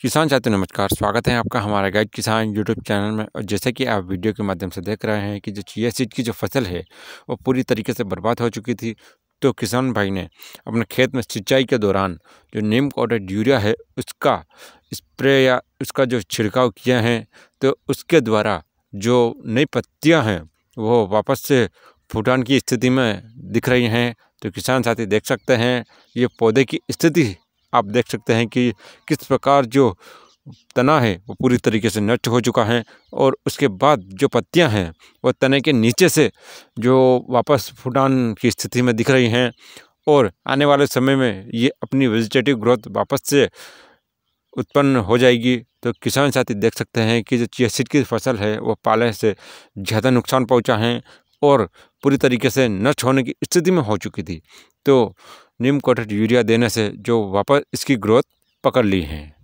किसान साथियों नमस्कार स्वागत है आपका हमारा गाइड किसान यूट्यूब चैनल में और जैसे कि आप वीडियो के माध्यम से देख रहे हैं कि जो चिया सीड की जो फसल है वो पूरी तरीके से बर्बाद हो चुकी थी तो किसान भाई ने अपने खेत में सिंचाई के दौरान जो नीम कोटेड यूरिया है उसका स्प्रे या उसका जो छिड़काव किया है तो उसके द्वारा जो नई पत्तियाँ हैं वो वापस से फूटान की स्थिति में दिख रही हैं तो किसान साथी देख सकते हैं ये पौधे की स्थिति आप देख सकते हैं कि किस प्रकार जो तना है वो पूरी तरीके से नष्ट हो चुका है और उसके बाद जो पत्तियां हैं वो तने के नीचे से जो वापस फुटान की स्थिति में दिख रही हैं और आने वाले समय में ये अपनी वेजिटेटिव ग्रोथ वापस से उत्पन्न हो जाएगी तो किसान साथी देख सकते हैं कि जो चियासीड की फसल है वो पाले से ज़्यादा नुकसान पहुँचा है और पूरी तरीके से नष्ट होने की स्थिति में हो चुकी थी तो नीम कोटेड यूरिया देने से जो वापस इसकी ग्रोथ पकड़ ली है